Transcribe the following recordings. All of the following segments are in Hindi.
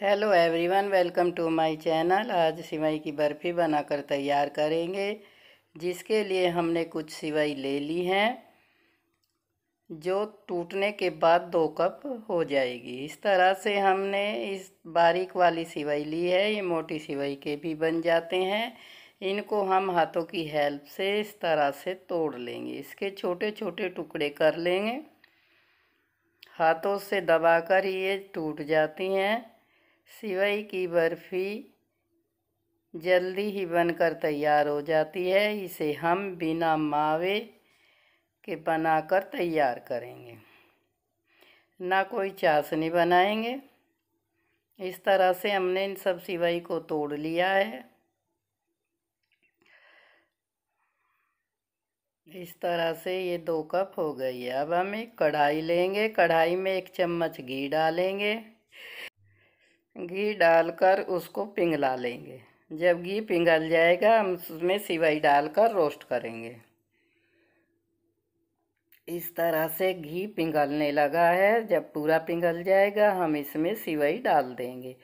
hello everyone welcome to my channel आज सिवई की बर्फ़ी बनाकर तैयार करेंगे जिसके लिए हमने कुछ सिवई ले ली हैं जो टूटने के बाद दो कप हो जाएगी इस तरह से हमने इस बारीक वाली सिवई ली है ये मोटी सिवई के भी बन जाते हैं इनको हम हाथों की हेल्प से इस तरह से तोड़ लेंगे इसके छोटे छोटे टुकड़े कर लेंगे हाथों से दबाकर ये टूट जाती हैं सिवई की बर्फ़ी जल्दी ही बनकर तैयार हो जाती है इसे हम बिना मावे के बनाकर तैयार करेंगे ना कोई चाशनी बनाएंगे इस तरह से हमने इन सब सिवई को तोड़ लिया है इस तरह से ये दो कप हो गई है अब हम एक कढ़ाई लेंगे कढ़ाई में एक चम्मच घी डालेंगे घी डालकर उसको पिघला लेंगे जब घी पिघल जाएगा हम उसमें सिवाई डालकर रोस्ट करेंगे इस तरह से घी पिघलने लगा है जब पूरा पिघल जाएगा हम इसमें सिवई डाल देंगे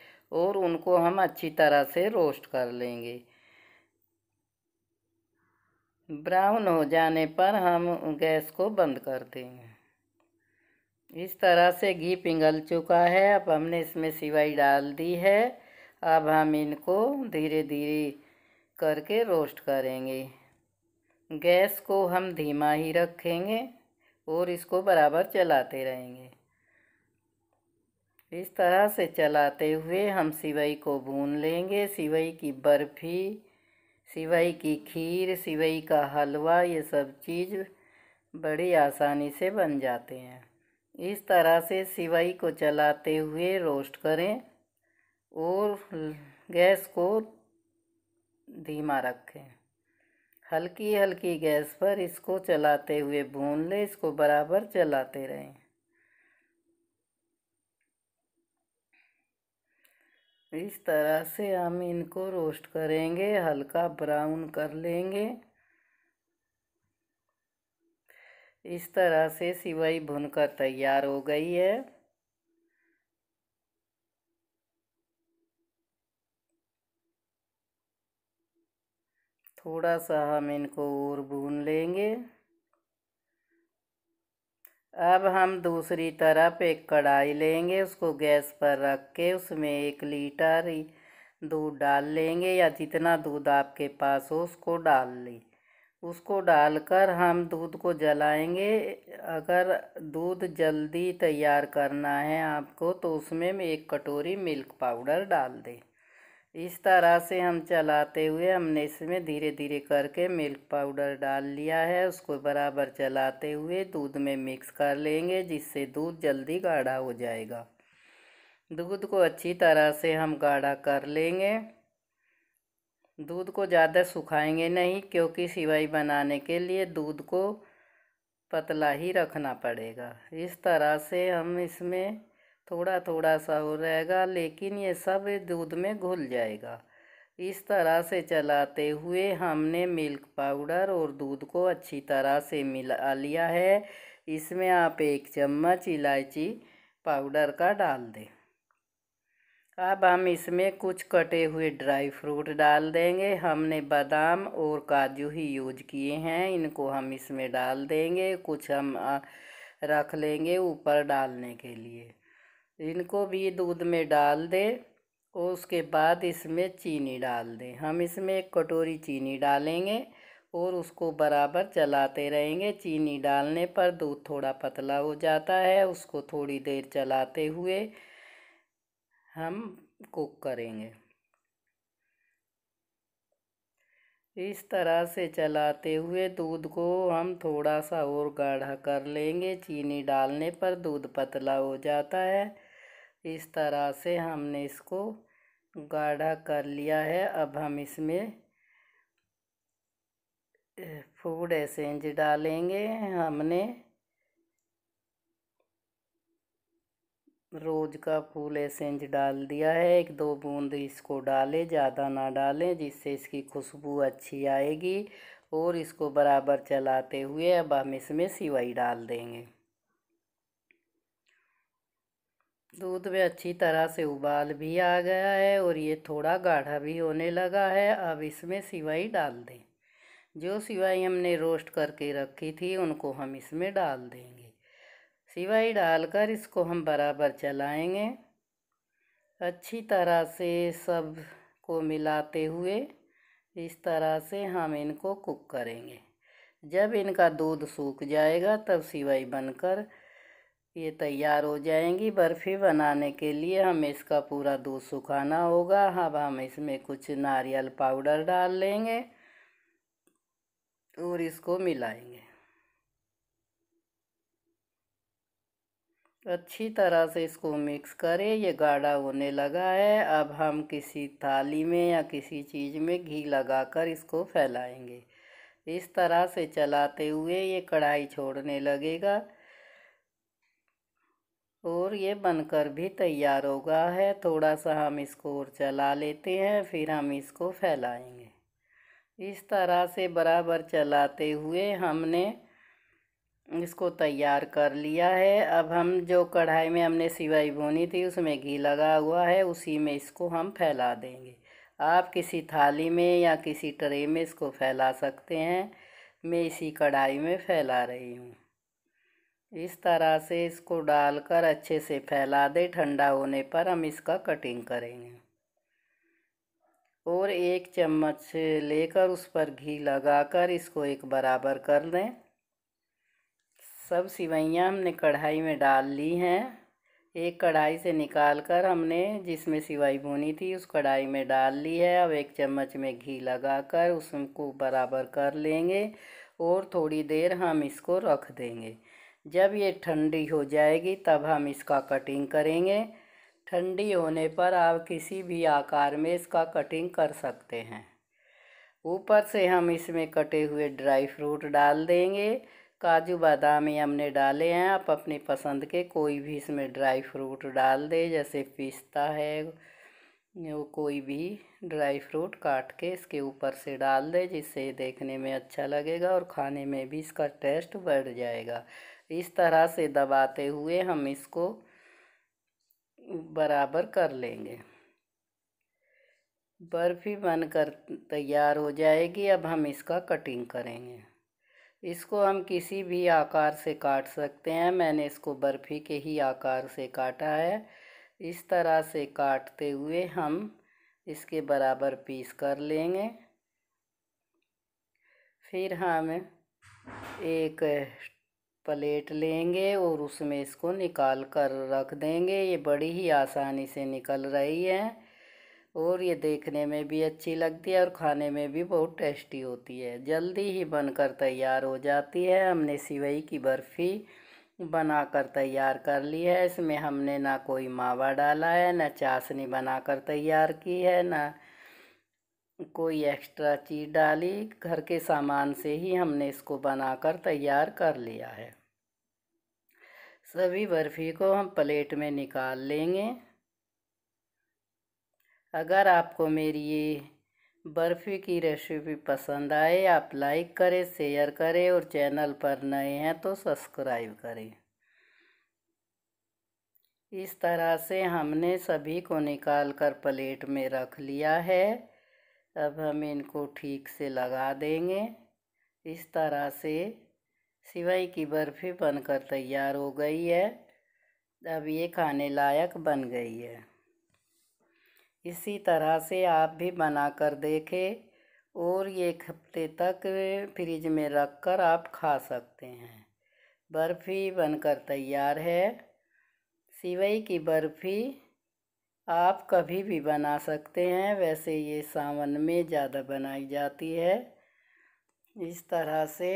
और उनको हम अच्छी तरह से रोस्ट कर लेंगे ब्राउन हो जाने पर हम गैस को बंद कर देंगे इस तरह से घी पिघल चुका है अब हमने इसमें सिवाई डाल दी है अब हम इनको धीरे धीरे करके रोस्ट करेंगे गैस को हम धीमा ही रखेंगे और इसको बराबर चलाते रहेंगे इस तरह से चलाते हुए हम सिवई को भून लेंगे सिवई की बर्फ़ी सिवई की खीर सिवई का हलवा ये सब चीज़ बड़ी आसानी से बन जाते हैं इस तरह से सिवई को चलाते हुए रोस्ट करें और गैस को धीमा रखें हल्की हल्की गैस पर इसको चलाते हुए भून लें इसको बराबर चलाते रहें इस तरह से हम इनको रोस्ट करेंगे हल्का ब्राउन कर लेंगे इस तरह से सिवई भुनकर तैयार हो गई है थोड़ा सा हम इनको और भून लेंगे अब हम दूसरी तरफ एक कढ़ाई लेंगे उसको गैस पर रख के उसमें एक लीटर दूध डाल लेंगे या जितना दूध आपके पास हो उसको डाल लें उसको डालकर हम दूध को जलाएंगे अगर दूध जल्दी तैयार करना है आपको तो उसमें एक कटोरी मिल्क पाउडर डाल दें इस तरह से हम चलाते हुए हमने इसमें धीरे धीरे करके मिल्क पाउडर डाल लिया है उसको बराबर चलाते हुए दूध में मिक्स कर लेंगे जिससे दूध जल्दी गाढ़ा हो जाएगा दूध को अच्छी तरह से हम गाढ़ा कर लेंगे दूध को ज़्यादा सुखाएंगे नहीं क्योंकि सिवई बनाने के लिए दूध को पतला ही रखना पड़ेगा इस तरह से हम इसमें थोड़ा थोड़ा सा हो रहेगा लेकिन ये सब दूध में घुल जाएगा इस तरह से चलाते हुए हमने मिल्क पाउडर और दूध को अच्छी तरह से मिला लिया है इसमें आप एक चम्मच इलायची पाउडर का डाल दें अब हम इसमें कुछ कटे हुए ड्राई फ्रूट डाल देंगे हमने बादाम और काजू ही यूज किए हैं इनको हम इसमें डाल देंगे कुछ हम रख लेंगे ऊपर डालने के लिए इनको भी दूध में डाल दें और उसके बाद इसमें चीनी डाल दें हम इसमें एक कटोरी चीनी डालेंगे और उसको बराबर चलाते रहेंगे चीनी डालने पर दूध थोड़ा पतला हो जाता है उसको थोड़ी देर चलाते हुए हम कुक करेंगे इस तरह से चलाते हुए दूध को हम थोड़ा सा और गाढ़ा कर लेंगे चीनी डालने पर दूध पतला हो जाता है इस तरह से हमने इसको गाढ़ा कर लिया है अब हम इसमें फूड एसेंज डालेंगे हमने रोज का फूल एसेंज डाल दिया है एक दो बूंद इसको डालें ज़्यादा ना डालें जिससे इसकी खुशबू अच्छी आएगी और इसको बराबर चलाते हुए अब हम इसमें सिवाई डाल देंगे दूध में अच्छी तरह से उबाल भी आ गया है और ये थोड़ा गाढ़ा भी होने लगा है अब इसमें सिवाई डाल दें जो सिवाई हमने रोस्ट करके रखी थी उनको हम इसमें डाल देंगे सिवाई डालकर इसको हम बराबर चलाएंगे अच्छी तरह से सब को मिलाते हुए इस तरह से हम इनको कुक करेंगे जब इनका दूध सूख जाएगा तब सिवाई बनकर ये तैयार हो जाएंगी बर्फ़ी बनाने के लिए हमें इसका पूरा दूध सुखाना होगा अब हम इसमें कुछ नारियल पाउडर डाल लेंगे और इसको मिलाएंगे अच्छी तरह से इसको मिक्स करें ये गाढ़ा होने लगा है अब हम किसी थाली में या किसी चीज़ में घी लगाकर इसको फैलाएंगे इस तरह से चलाते हुए ये कढ़ाई छोड़ने लगेगा और ये बनकर भी तैयार होगा है थोड़ा सा हम इसको और चला लेते हैं फिर हम इसको फैलाएंगे इस तरह से बराबर चलाते हुए हमने इसको तैयार कर लिया है अब हम जो कढ़ाई में हमने सिवाई भुनी थी उसमें घी लगा हुआ है उसी में इसको हम फैला देंगे आप किसी थाली में या किसी ट्रे में इसको फैला सकते हैं मैं इसी कढ़ाई में फैला रही हूँ इस तरह से इसको डालकर अच्छे से फैला दे ठंडा होने पर हम इसका कटिंग करेंगे और एक चम्मच लेकर उस पर घी लगाकर इसको एक बराबर कर दें सब सिवैयाँ हमने कढ़ाई में डाल ली हैं एक कढ़ाई से निकाल कर हमने जिसमें सिवाई बुनी थी उस कढ़ाई में डाल ली है अब एक चम्मच में घी लगा कर उसको बराबर कर लेंगे और थोड़ी देर हम इसको रख देंगे जब ये ठंडी हो जाएगी तब हम इसका कटिंग करेंगे ठंडी होने पर आप किसी भी आकार में इसका कटिंग कर सकते हैं ऊपर से हम इसमें कटे हुए ड्राई फ्रूट डाल देंगे काजू बादाम ये हमने डाले हैं आप अपनी पसंद के कोई भी इसमें ड्राई फ्रूट डाल दे जैसे पिस्ता है वो कोई भी ड्राई फ्रूट काट के इसके ऊपर से डाल दे जिससे देखने में अच्छा लगेगा और खाने में भी इसका टेस्ट बढ़ जाएगा इस तरह से दबाते हुए हम इसको बराबर कर लेंगे बर्फ़ी बनकर तैयार हो जाएगी अब हम इसका कटिंग करेंगे इसको हम किसी भी आकार से काट सकते हैं मैंने इसको बर्फ़ी के ही आकार से काटा है इस तरह से काटते हुए हम इसके बराबर पीस कर लेंगे फिर हम एक प्लेट लेंगे और उसमें इसको निकाल कर रख देंगे ये बड़ी ही आसानी से निकल रही है और ये देखने में भी अच्छी लगती है और खाने में भी बहुत टेस्टी होती है जल्दी ही बनकर तैयार हो जाती है हमने सिवई की बर्फ़ी बनाकर तैयार कर ली है इसमें हमने ना कोई मावा डाला है ना चाशनी बनाकर तैयार की है ना कोई एक्स्ट्रा चीज़ डाली घर के सामान से ही हमने इसको बनाकर तैयार कर लिया है सभी बर्फ़ी को हम प्लेट में निकाल लेंगे अगर आपको मेरी ये बर्फ़ी की रेसिपी पसंद आए आप लाइक करें शेयर करें और चैनल पर नए हैं तो सब्सक्राइब करें इस तरह से हमने सभी को निकाल कर प्लेट में रख लिया है अब हम इनको ठीक से लगा देंगे इस तरह से सिवई की बर्फ़ी बनकर तैयार हो गई है अब ये खाने लायक बन गई है इसी तरह से आप भी बना कर देखें और ये एक हफ्ते तक फ्रिज में रख कर आप खा सकते हैं बर्फ़ी बनकर तैयार है सिवई की बर्फ़ी आप कभी भी बना सकते हैं वैसे ये सावन में ज़्यादा बनाई जाती है इस तरह से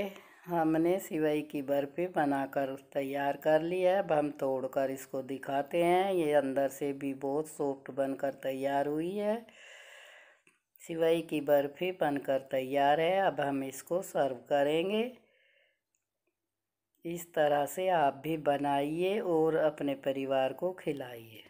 हमने सिवई की बर्फ़ी बनाकर तैयार कर ली है अब हम तोड़कर इसको दिखाते हैं ये अंदर से भी बहुत सॉफ्ट बनकर तैयार हुई है सिवई की बर्फ़ी बनकर तैयार है अब हम इसको सर्व करेंगे इस तरह से आप भी बनाइए और अपने परिवार को खिलाइए